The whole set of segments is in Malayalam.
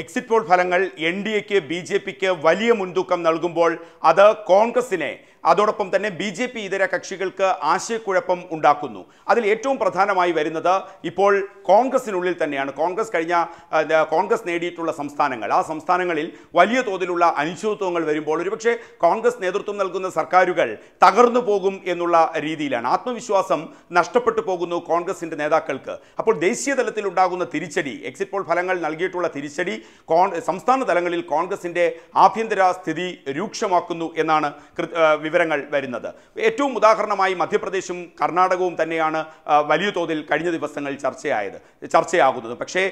എക്സിറ്റ് പോൾ ഫലങ്ങൾ എൻ ഡി എക്ക് ബി ജെ പിക്ക് വലിയ മുൻതൂക്കം നൽകുമ്പോൾ അത് കോൺഗ്രസിനെ അതോടൊപ്പം തന്നെ ബി ജെ പി ഇതര കക്ഷികൾക്ക് ആശയക്കുഴപ്പം ഉണ്ടാക്കുന്നു അതിൽ ഏറ്റവും പ്രധാനമായി വരുന്നത് ഇപ്പോൾ കോൺഗ്രസിനുള്ളിൽ തന്നെയാണ് കോൺഗ്രസ് കഴിഞ്ഞ കോൺഗ്രസ് നേടിയിട്ടുള്ള സംസ്ഥാനങ്ങൾ ആ സംസ്ഥാനങ്ങളിൽ വലിയ തോതിലുള്ള അനിശ്ചിതത്വങ്ങൾ വരുമ്പോൾ ഒരുപക്ഷെ കോൺഗ്രസ് നേതൃത്വം നൽകുന്ന സർക്കാരുകൾ തകർന്നു പോകും എന്നുള്ള രീതിയിലാണ് ആത്മവിശ്വാസം നഷ്ടപ്പെട്ടു പോകുന്നു കോൺഗ്രസിൻ്റെ നേതാക്കൾക്ക് അപ്പോൾ ദേശീയ തലത്തിൽ ഉണ്ടാകുന്ന തിരിച്ചടി എക്സിറ്റ് പോൾ ഫലങ്ങൾ നൽകിയിട്ടുള്ള തിരിച്ചടി സംസ്ഥാന തലങ്ങളിൽ കോൺഗ്രസിൻ്റെ ആഭ്യന്തര സ്ഥിതി രൂക്ഷമാക്കുന്നു എന്നാണ് വിവരങ്ങൾ വരുന്നത് ഏറ്റവും ഉദാഹരണമായി മധ്യപ്രദേശും കർണാടകവും തന്നെയാണ് വലിയ തോതിൽ കഴിഞ്ഞ ദിവസങ്ങളിൽ ചർച്ചയായത് ചർച്ചയാകുന്നത് പക്ഷേ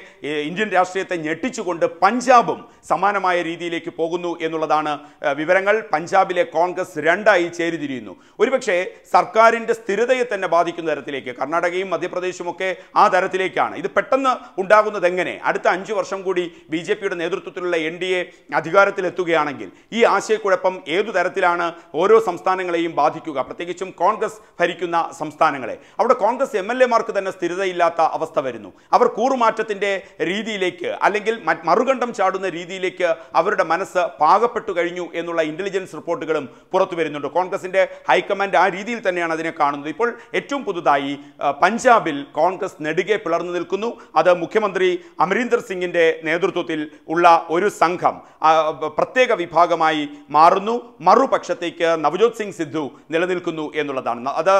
ഇന്ത്യൻ രാഷ്ട്രീയത്തെ ഞെട്ടിച്ചുകൊണ്ട് പഞ്ചാബും സമാനമായ രീതിയിലേക്ക് പോകുന്നു എന്നുള്ളതാണ് വിവരങ്ങൾ പഞ്ചാബിലെ കോൺഗ്രസ് രണ്ടായി ചേരിതിരിയുന്നു ഒരുപക്ഷെ സർക്കാരിൻ്റെ സ്ഥിരതയെ തന്നെ ബാധിക്കുന്ന തരത്തിലേക്ക് കർണാടകയും മധ്യപ്രദേശും ഒക്കെ ആ തരത്തിലേക്കാണ് ഇത് പെട്ടെന്ന് ഉണ്ടാകുന്നത് എങ്ങനെ അടുത്ത അഞ്ച് വർഷം കൂടി ബി ജെ പിയുടെ നേതൃത്വത്തിലുള്ള എൻ ഡി എ അധികാരത്തിലെത്തുകയാണെങ്കിൽ ഈ ആശയക്കുഴപ്പം ഏതു തരത്തിലാണ് ഓരോ സംസ്ഥാനങ്ങളെയും ബാധിക്കുക പ്രത്യേകിച്ചും കോൺഗ്രസ് ഭരിക്കുന്ന സംസ്ഥാനങ്ങളെ അവിടെ കോൺഗ്രസ് എം എൽ തന്നെ സ്ഥിരതയില്ലാത്ത അവസ്ഥ വരുന്നു അവർ കൂറുമാറ്റത്തിൻ്റെ രീതിയിലേക്ക് അല്ലെങ്കിൽ മറുകണ്ഠം ചാടുന്ന രീതിയിലേക്ക് അവരുടെ മനസ്സ് പാകപ്പെട്ടു കഴിഞ്ഞു എന്നുള്ള ഇൻ്റലിജൻസ് റിപ്പോർട്ടുകളും പുറത്തു വരുന്നുണ്ട് കോൺഗ്രസിൻ്റെ ഹൈക്കമാൻഡ് ആ രീതിയിൽ തന്നെയാണ് അതിനെ കാണുന്നത് ഇപ്പോൾ ഏറ്റവും പുതുതായി പഞ്ചാബിൽ കോൺഗ്രസ് നെടുകെ പിളർന്നു നിൽക്കുന്നു അത് മുഖ്യമന്ത്രി അമരീന്ദർ സിംഗിൻ്റെ നേതൃത്വത്തിൽ ഉള്ള ഒരു സംഘം പ്രത്യേക വിഭാഗമായി മാറുന്നു മറുപക്ഷത്തേക്ക് നവ നവജോത് സിംഗ് സിദ്ധു നിലനിൽക്കുന്നു എന്നുള്ളതാണ് അത്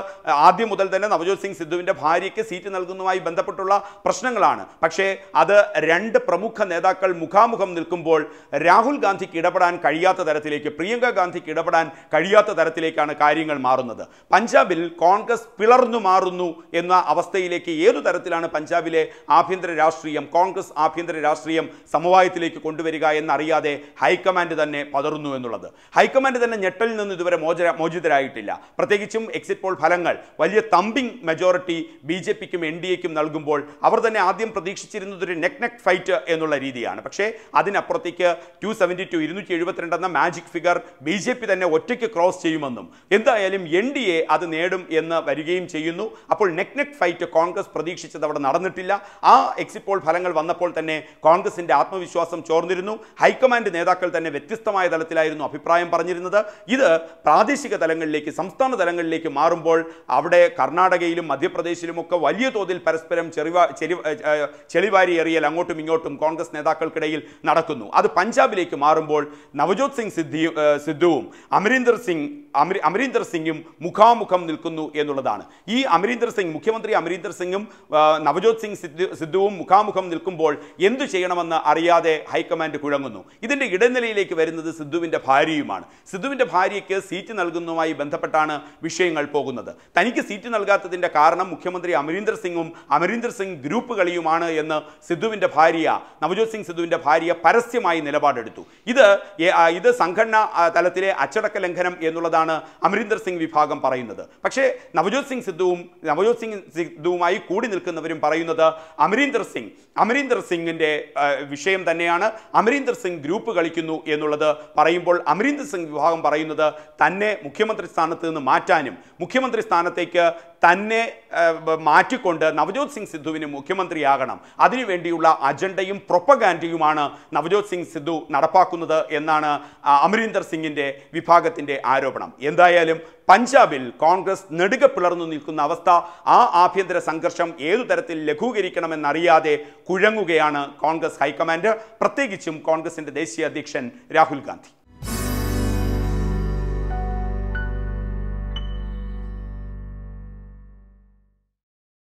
ആദ്യം മുതൽ തന്നെ നവജോത് സിംഗ് സിദ്ധുവിൻ്റെ ഭാര്യയ്ക്ക് സീറ്റ് നൽകുന്നതുമായി ബന്ധപ്പെട്ടുള്ള പ്രശ്നങ്ങളാണ് പക്ഷേ അത് രണ്ട് പ്രമുഖ നേതാക്കൾ മുഖാമുഖം നിൽക്കുമ്പോൾ രാഹുൽ ഗാന്ധിക്ക് ഇടപെടാൻ കഴിയാത്ത തരത്തിലേക്ക് പ്രിയങ്ക ഗാന്ധിക്ക് ഇടപെടാൻ കഴിയാത്ത തരത്തിലേക്കാണ് കാര്യങ്ങൾ മാറുന്നത് പഞ്ചാബിൽ കോൺഗ്രസ് പിളർന്നു മാറുന്നു എന്ന അവസ്ഥയിലേക്ക് ഏതു തരത്തിലാണ് പഞ്ചാബിലെ ആഭ്യന്തര രാഷ്ട്രീയം കോൺഗ്രസ് ആഭ്യന്തര രാഷ്ട്രീയം സമവായത്തിലേക്ക് കൊണ്ടുവരിക എന്നറിയാതെ ഹൈക്കമാൻഡ് തന്നെ പതറുന്നു എന്നുള്ളത് ഹൈക്കമാൻഡ് തന്നെ ഞെട്ടലിൽ നിന്ന് ഇതുവരെ മോച മോചിതരായിട്ടില്ല പ്രത്യേകിച്ചും എക്സിറ്റ് പോൾ ഫലങ്ങൾ വലിയ തമ്പിങ് മെജോറിറ്റി ബി ജെ പിക്കും എൻ ഡി എക്കും നൽകുമ്പോൾ അവർ തന്നെ ആദ്യം പ്രതീക്ഷിച്ചിരുന്നത് ഒരു നെക്നെക് ഫൈറ്റ് എന്നുള്ള രീതിയാണ് പക്ഷേ അതിനപ്പുറത്തേക്ക് ടു സെവൻറ്റി ടു ഇരുന്നൂറ്റി എഴുപത്തിരണ്ട് എന്ന magic figure B J P തന്നെ ഒറ്റയ്ക്ക് ക്രോസ് ചെയ്യുമെന്നും എന്തായാലും എൻ ഡി എ അത് നേടും എന്ന് വരികയും ചെയ്യുന്നു അപ്പോൾ നെക്നെക് ഫൈറ്റ് കോൺഗ്രസ് പ്രതീക്ഷിച്ചത് അവിടെ നടന്നിട്ടില്ല ആ എക്സിറ്റ് പോൾ ഫലങ്ങൾ വന്നപ്പോൾ തന്നെ കോൺഗ്രസിൻ്റെ ആത്മവിശ്വാസം ചോർന്നിരുന്നു ഹൈക്കമാൻഡ് നേതാക്കൾ തന്നെ വ്യത്യസ്തമായ തലത്തിലായിരുന്നു അഭിപ്രായം പറഞ്ഞിരുന്നത് ഇത് പ്രാദേശിക തലങ്ങളിലേക്ക് സംസ്ഥാന തലങ്ങളിലേക്ക് മാറുമ്പോൾ അവിടെ കർണാടകയിലും മധ്യപ്രദേശിലുമൊക്കെ വലിയ തോതിൽ പരസ്പരം ചെറിവ ചെളിവാരി എറിയൽ അങ്ങോട്ടും ഇങ്ങോട്ടും കോൺഗ്രസ് നേതാക്കൾക്കിടയിൽ നടക്കുന്നു അത് പഞ്ചാബിലേക്ക് മാറുമ്പോൾ നവജോത് സിംഗ് സിദ്ധി സിദ്ധുവും അമരീന്ദർ സിംഗ് അമരീന്ദർ സിംഗും മുഖാമുഖം നിൽക്കുന്നു എന്നുള്ളതാണ് ഈ അമരീന്ദർ സിംഗ് മുഖ്യമന്ത്രി അമരീന്ദർ സിംഗും നവജോത് സിംഗ് സിദ്ധു സിദ്ധുവും മുഖാമുഖം നിൽക്കുമ്പോൾ എന്തു ചെയ്യണമെന്ന് അറിയാതെ ഹൈക്കമാൻഡ് കുഴങ്ങുന്നു ഇതിൻ്റെ ഇടനിലയിലേക്ക് വരുന്നത് സിദ്ധുവിൻ്റെ ഭാര്യയുമാണ് സിദ്ധുവിൻ്റെ ഭാര്യയ്ക്ക് സീറ്റ് സീറ്റ് നൽകുന്നതുമായി ബന്ധപ്പെട്ടാണ് വിഷയങ്ങൾ പോകുന്നത് തനിക്ക് സീറ്റ് നൽകാത്തതിൻ്റെ കാരണം മുഖ്യമന്ത്രി അമരീന്ദർ സിംഗും അമരീന്ദർ സിംഗ് ഗ്രൂപ്പ് കളിയുമാണ് എന്ന് സിദ്ധുവിൻ്റെ ഭാര്യ നവജോത് സിംഗ് സിദ്ധുവിൻ്റെ ഭാര്യ പരസ്യമായി നിലപാടെടുത്തു ഇത് ഇത് സംഘടനാ തലത്തിലെ അച്ചടക്ക ലംഘനം എന്നുള്ളതാണ് അമരീന്ദർ സിംഗ് വിഭാഗം പറയുന്നത് പക്ഷേ നവജോത് സിംഗ് സിദ്ധുവും നവജോത് സിംഗ് സിദ്ധുവുമായി കൂടി നിൽക്കുന്നവരും പറയുന്നത് അമരീന്ദർ സിംഗ് അമരീന്ദർ സിംഗിൻ്റെ വിഷയം തന്നെയാണ് അമരീന്ദർ സിംഗ് ഗ്രൂപ്പ് കളിക്കുന്നു എന്നുള്ളത് പറയുമ്പോൾ അമരീന്ദർ സിംഗ് വിഭാഗം പറയുന്നത് തന്നെ തന്നെ മുഖ്യമന്ത്രി സ്ഥാനത്ത് നിന്ന് മാറ്റാനും മുഖ്യമന്ത്രി സ്ഥാനത്തേക്ക് തന്നെ മാറ്റിക്കൊണ്ട് നവജോത് സിംഗ് സിദ്ധുവിന് മുഖ്യമന്ത്രിയാകണം അതിനുവേണ്ടിയുള്ള അജണ്ടയും പ്രൊപ്പഗാൻഡയുമാണ് നവജോത് സിംഗ് സിദ്ധു നടപ്പാക്കുന്നത് എന്നാണ് അമരീന്ദർ സിംഗിൻ്റെ വിഭാഗത്തിൻ്റെ ആരോപണം എന്തായാലും പഞ്ചാബിൽ കോൺഗ്രസ് നെടുക പിളർന്നു നിൽക്കുന്ന അവസ്ഥ ആ ആഭ്യന്തര സംഘർഷം ഏതു തരത്തിൽ ലഘൂകരിക്കണമെന്നറിയാതെ കുഴങ്ങുകയാണ് കോൺഗ്രസ് ഹൈക്കമാൻഡ് പ്രത്യേകിച്ചും കോൺഗ്രസിൻ്റെ ദേശീയ അധ്യക്ഷൻ രാഹുൽ ഗാന്ധി